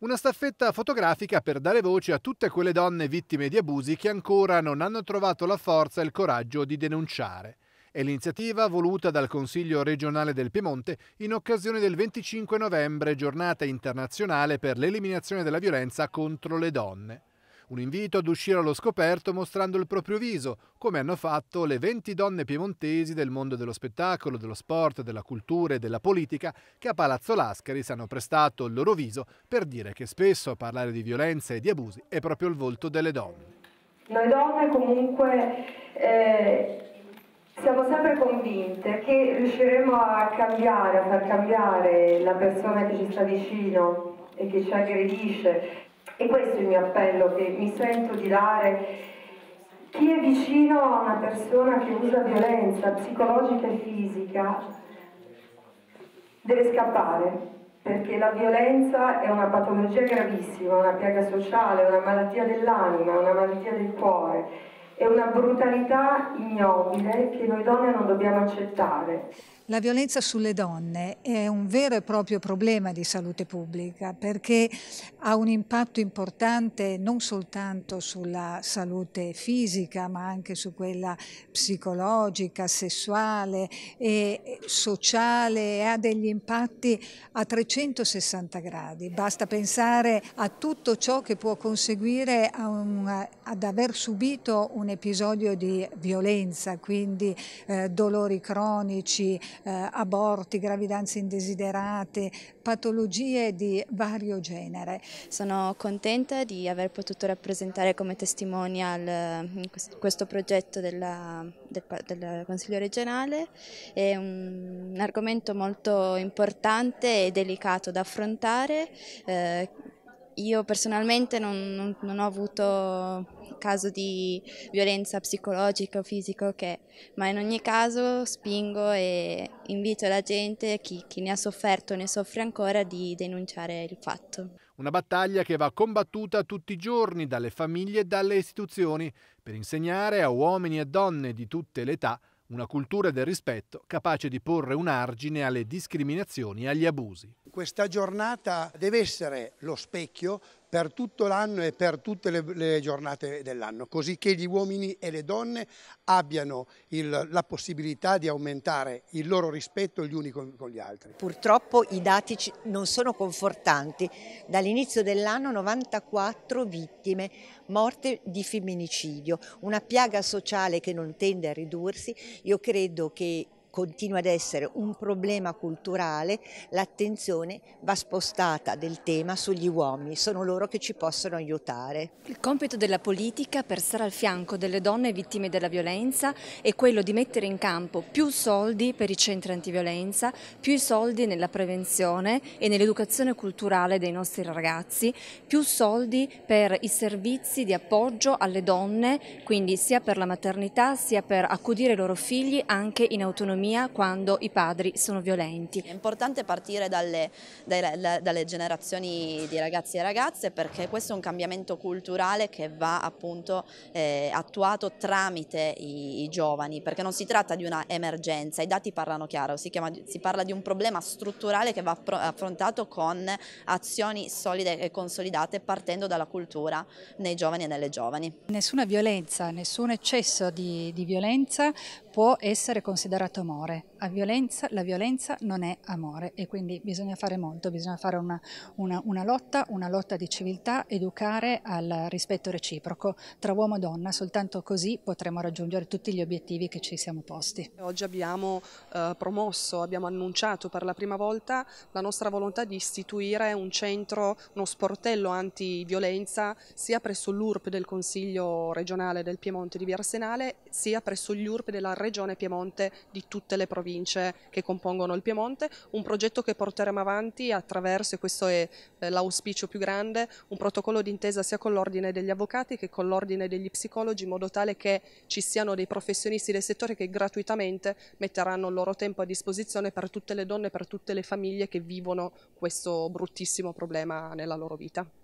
Una staffetta fotografica per dare voce a tutte quelle donne vittime di abusi che ancora non hanno trovato la forza e il coraggio di denunciare. È l'iniziativa voluta dal Consiglio regionale del Piemonte in occasione del 25 novembre, giornata internazionale per l'eliminazione della violenza contro le donne. Un invito ad uscire allo scoperto mostrando il proprio viso, come hanno fatto le 20 donne piemontesi del mondo dello spettacolo, dello sport, della cultura e della politica che a Palazzo Lascari si hanno prestato il loro viso per dire che spesso a parlare di violenza e di abusi è proprio il volto delle donne. Noi donne comunque eh, siamo sempre convinte che riusciremo a cambiare, a far cambiare la persona che ci sta vicino e che ci aggredisce, e questo è il mio appello che mi sento di dare chi è vicino a una persona che usa violenza psicologica e fisica deve scappare, perché la violenza è una patologia gravissima, una piaga sociale, una malattia dell'anima, una malattia del cuore, è una brutalità ignobile che noi donne non dobbiamo accettare. La violenza sulle donne è un vero e proprio problema di salute pubblica perché ha un impatto importante non soltanto sulla salute fisica ma anche su quella psicologica, sessuale e sociale e ha degli impatti a 360 gradi. Basta pensare a tutto ciò che può conseguire un, ad aver subito un episodio di violenza, quindi eh, dolori cronici, eh, aborti, gravidanze indesiderate, patologie di vario genere. Sono contenta di aver potuto rappresentare come testimonial mm, questo progetto della, del, del, Consiglio regionale, è un, un, argomento molto importante e delicato da affrontare eh, io personalmente non, non, non, ho avuto caso di violenza psicologica o fisica, okay, ma in ogni caso spingo e invito la gente, chi, chi ne ha sofferto o ne soffre ancora, di denunciare il fatto. Una battaglia che va combattuta tutti i giorni dalle famiglie e dalle istituzioni per insegnare a uomini e donne di tutte le età una cultura del rispetto capace di porre un argine alle discriminazioni e agli abusi. Questa giornata deve essere lo specchio per tutto l'anno e per tutte le, le giornate dell'anno, così che gli uomini e le donne abbiano il, la possibilità di aumentare il loro rispetto gli uni con, con gli altri. Purtroppo i dati non sono confortanti. Dall'inizio dell'anno 94 vittime morte di femminicidio, una piaga sociale che non tende a ridursi. Io credo che continua ad essere un problema culturale, l'attenzione va spostata del tema sugli uomini, sono loro che ci possono aiutare. Il compito della politica per stare al fianco delle donne vittime della violenza è quello di mettere in campo più soldi per i centri antiviolenza, più soldi nella prevenzione e nell'educazione culturale dei nostri ragazzi, più soldi per i servizi di appoggio alle donne, quindi sia per la maternità sia per accudire i loro figli anche in autonomia autonomia quando i padri sono violenti. È importante partire dalle, dalle, dalle generazioni di ragazzi e ragazze perché questo è un cambiamento culturale che va appunto eh, attuato tramite i, i, giovani perché non si tratta di una emergenza, i dati parlano chiaro, si, chiama, si parla di un problema strutturale che va affrontato con azioni solide e consolidate partendo dalla cultura nei giovani e nelle giovani. Nessuna violenza, nessun eccesso di, di violenza può essere considerato amore. A violenza, la violenza non è amore e quindi bisogna fare molto, bisogna fare una, una, una lotta, una lotta di civiltà, educare al rispetto reciproco tra uomo e donna, soltanto così potremo raggiungere tutti gli obiettivi che ci siamo posti. Oggi abbiamo eh, promosso, abbiamo annunciato per la prima volta la nostra volontà di istituire un centro, uno sportello antiviolenza sia presso l'URP del Consiglio regionale del Piemonte di Via Arsenale sia presso gli URP della Regione regione Piemonte di tutte le province che compongono il Piemonte, un progetto che porteremo avanti attraverso, e questo è eh, l'auspicio più grande, un protocollo d'intesa sia con l'ordine degli avvocati che con l'ordine degli psicologi in modo tale che ci siano dei professionisti del settore che gratuitamente metteranno il loro tempo a disposizione per tutte le donne, per tutte le famiglie che vivono questo bruttissimo problema nella loro vita.